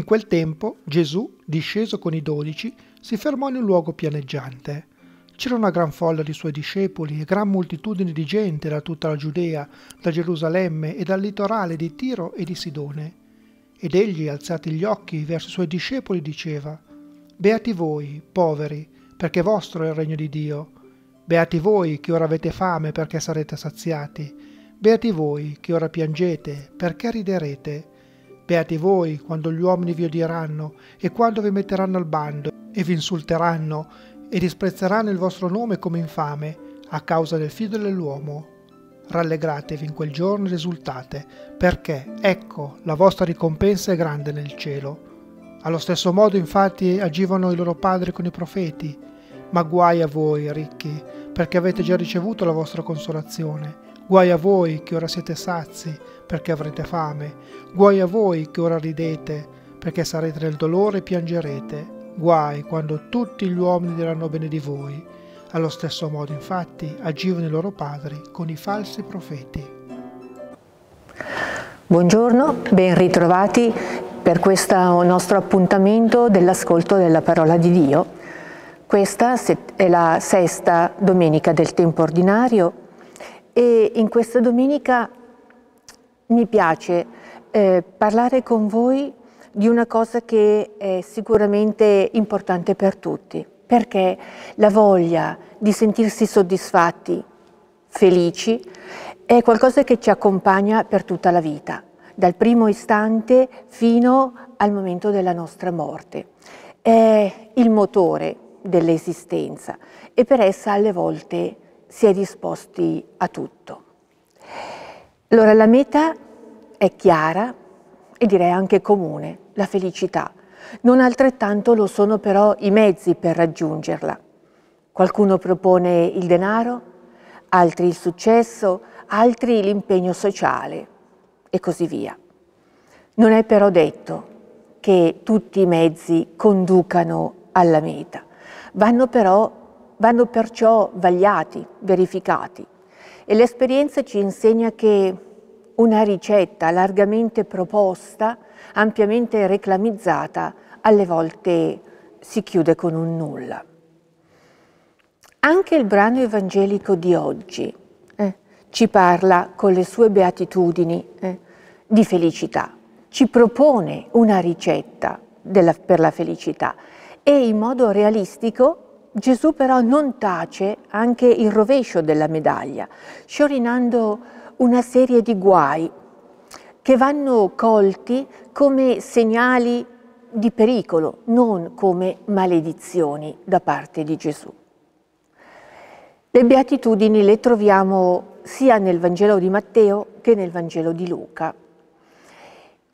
In quel tempo Gesù, disceso con i dodici, si fermò in un luogo pianeggiante. C'era una gran folla di suoi discepoli e gran moltitudine di gente da tutta la Giudea, da Gerusalemme e dal litorale di Tiro e di Sidone. Ed egli, alzati gli occhi verso i suoi discepoli, diceva, Beati voi, poveri, perché vostro è il regno di Dio. Beati voi che ora avete fame, perché sarete saziati. Beati voi che ora piangete, perché riderete. Beati voi quando gli uomini vi odieranno e quando vi metteranno al bando e vi insulteranno e disprezzeranno il vostro nome come infame a causa del figlio dell'uomo. Rallegratevi in quel giorno e risultate, perché, ecco, la vostra ricompensa è grande nel cielo. Allo stesso modo infatti agivano i loro padri con i profeti, ma guai a voi, ricchi, perché avete già ricevuto la vostra consolazione Guai a voi che ora siete sazi, perché avrete fame. Guai a voi che ora ridete, perché sarete nel dolore e piangerete. Guai quando tutti gli uomini diranno bene di voi. Allo stesso modo, infatti, agivano i loro padri con i falsi profeti. Buongiorno, ben ritrovati per questo nostro appuntamento dell'ascolto della parola di Dio. Questa è la sesta domenica del tempo ordinario e in questa domenica mi piace eh, parlare con voi di una cosa che è sicuramente importante per tutti, perché la voglia di sentirsi soddisfatti, felici, è qualcosa che ci accompagna per tutta la vita, dal primo istante fino al momento della nostra morte. È il motore dell'esistenza e per essa alle volte si è disposti a tutto. Allora la meta è chiara e direi anche comune, la felicità. Non altrettanto lo sono però i mezzi per raggiungerla. Qualcuno propone il denaro, altri il successo, altri l'impegno sociale e così via. Non è però detto che tutti i mezzi conducano alla meta, vanno però vanno perciò vagliati, verificati. E l'esperienza ci insegna che una ricetta largamente proposta, ampiamente reclamizzata, alle volte si chiude con un nulla. Anche il brano evangelico di oggi eh, ci parla con le sue beatitudini eh, di felicità, ci propone una ricetta della, per la felicità e in modo realistico Gesù però non tace anche il rovescio della medaglia, sciorinando una serie di guai che vanno colti come segnali di pericolo, non come maledizioni da parte di Gesù. Le beatitudini le troviamo sia nel Vangelo di Matteo che nel Vangelo di Luca.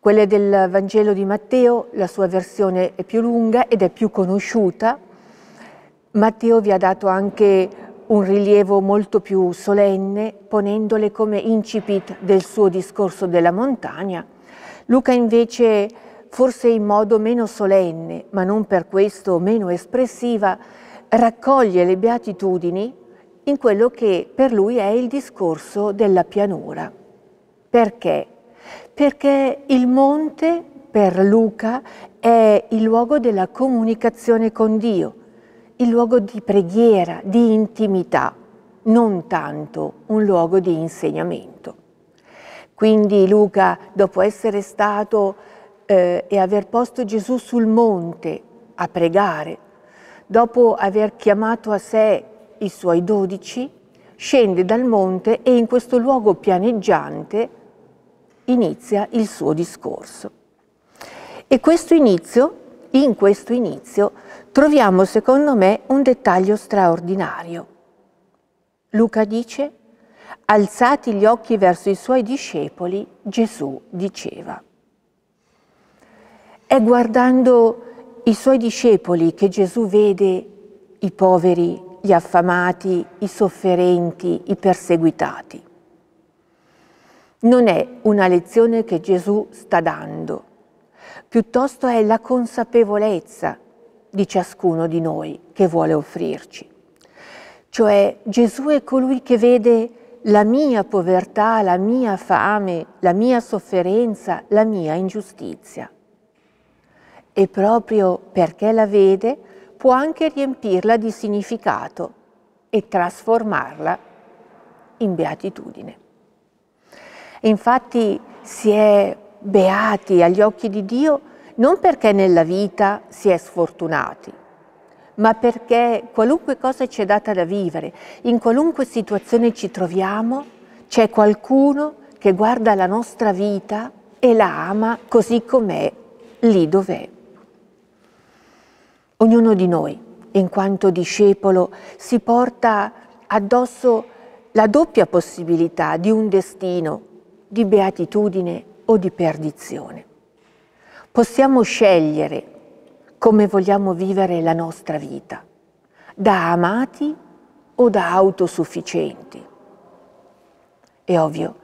Quelle del Vangelo di Matteo, la sua versione è più lunga ed è più conosciuta, Matteo vi ha dato anche un rilievo molto più solenne, ponendole come incipit del suo discorso della montagna. Luca invece, forse in modo meno solenne, ma non per questo meno espressiva, raccoglie le beatitudini in quello che per lui è il discorso della pianura. Perché? Perché il monte per Luca è il luogo della comunicazione con Dio, il luogo di preghiera, di intimità, non tanto un luogo di insegnamento. Quindi Luca, dopo essere stato eh, e aver posto Gesù sul monte a pregare, dopo aver chiamato a sé i suoi dodici, scende dal monte e in questo luogo pianeggiante inizia il suo discorso. E questo inizio in questo inizio troviamo secondo me un dettaglio straordinario. Luca dice, alzati gli occhi verso i suoi discepoli, Gesù diceva. È guardando i suoi discepoli che Gesù vede i poveri, gli affamati, i sofferenti, i perseguitati. Non è una lezione che Gesù sta dando, piuttosto è la consapevolezza di ciascuno di noi che vuole offrirci. Cioè Gesù è colui che vede la mia povertà, la mia fame, la mia sofferenza, la mia ingiustizia. E proprio perché la vede può anche riempirla di significato e trasformarla in beatitudine. E infatti si è beati agli occhi di Dio non perché nella vita si è sfortunati, ma perché qualunque cosa ci è data da vivere, in qualunque situazione ci troviamo, c'è qualcuno che guarda la nostra vita e la ama così com'è, lì dov'è. Ognuno di noi, in quanto discepolo, si porta addosso la doppia possibilità di un destino di beatitudine o di perdizione. Possiamo scegliere come vogliamo vivere la nostra vita, da amati o da autosufficienti. È ovvio,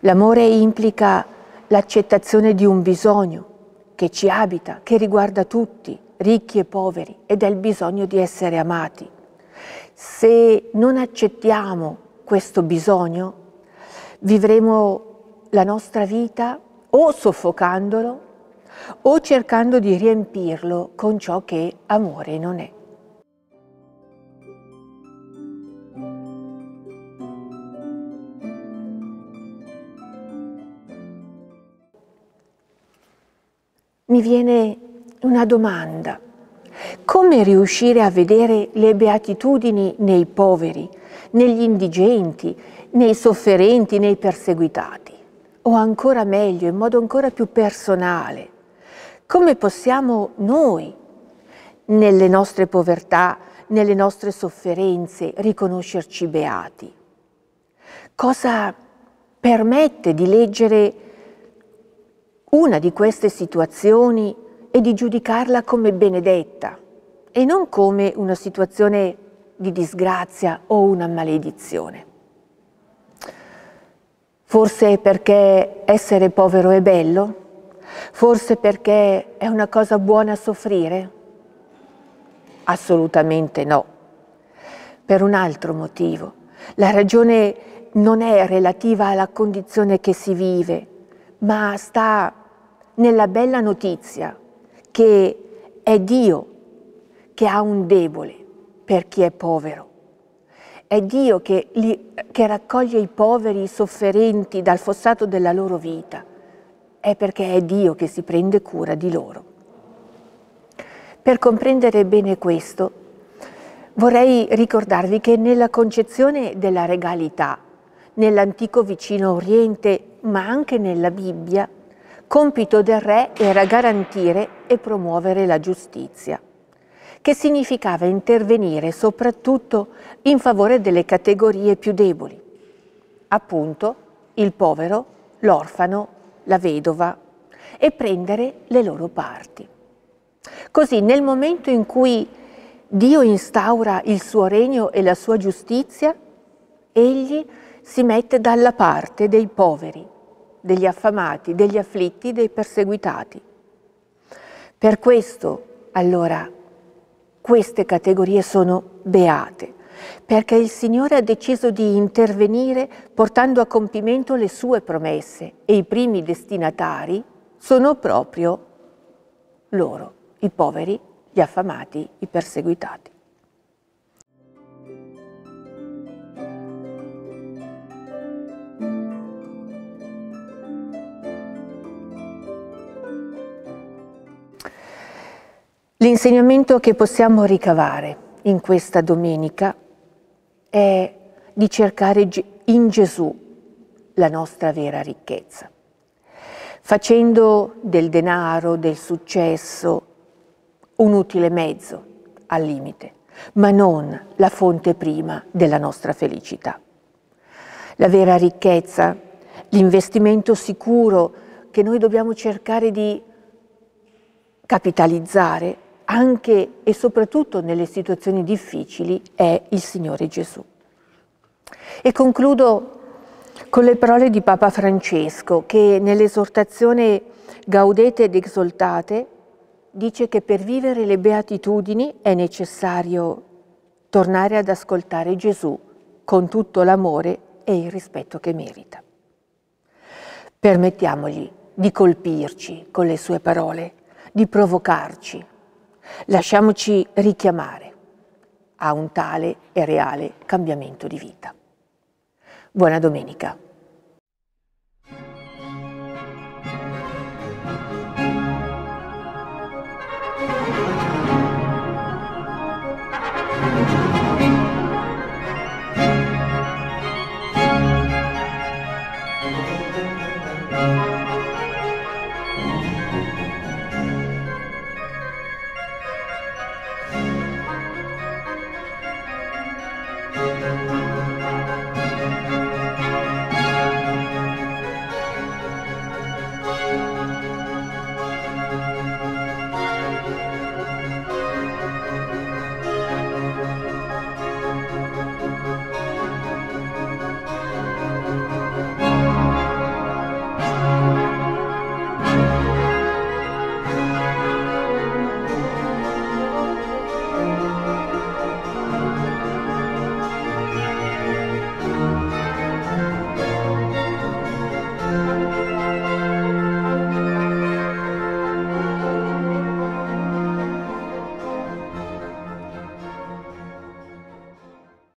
l'amore implica l'accettazione di un bisogno che ci abita, che riguarda tutti, ricchi e poveri, ed è il bisogno di essere amati. Se non accettiamo questo bisogno, vivremo la nostra vita o soffocandolo o cercando di riempirlo con ciò che amore non è. Mi viene una domanda. Come riuscire a vedere le beatitudini nei poveri, negli indigenti, nei sofferenti, nei perseguitati? o ancora meglio, in modo ancora più personale, come possiamo noi, nelle nostre povertà, nelle nostre sofferenze, riconoscerci beati? Cosa permette di leggere una di queste situazioni e di giudicarla come benedetta e non come una situazione di disgrazia o una maledizione? Forse perché essere povero è bello? Forse perché è una cosa buona soffrire? Assolutamente no. Per un altro motivo. La ragione non è relativa alla condizione che si vive, ma sta nella bella notizia che è Dio che ha un debole per chi è povero. È Dio che, li, che raccoglie i poveri, sofferenti dal fossato della loro vita. È perché è Dio che si prende cura di loro. Per comprendere bene questo, vorrei ricordarvi che nella concezione della regalità, nell'antico vicino Oriente, ma anche nella Bibbia, compito del re era garantire e promuovere la giustizia che significava intervenire soprattutto in favore delle categorie più deboli, appunto il povero, l'orfano, la vedova, e prendere le loro parti. Così nel momento in cui Dio instaura il suo regno e la sua giustizia, egli si mette dalla parte dei poveri, degli affamati, degli afflitti, dei perseguitati. Per questo, allora, queste categorie sono beate perché il Signore ha deciso di intervenire portando a compimento le sue promesse e i primi destinatari sono proprio loro, i poveri, gli affamati, i perseguitati. L'insegnamento che possiamo ricavare in questa domenica è di cercare in Gesù la nostra vera ricchezza, facendo del denaro, del successo, un utile mezzo al limite, ma non la fonte prima della nostra felicità. La vera ricchezza, l'investimento sicuro che noi dobbiamo cercare di capitalizzare anche e soprattutto nelle situazioni difficili è il Signore Gesù. E concludo con le parole di Papa Francesco che nell'esortazione Gaudete ed Exultate dice che per vivere le beatitudini è necessario tornare ad ascoltare Gesù con tutto l'amore e il rispetto che merita. Permettiamogli di colpirci con le sue parole, di provocarci Lasciamoci richiamare a un tale e reale cambiamento di vita. Buona domenica.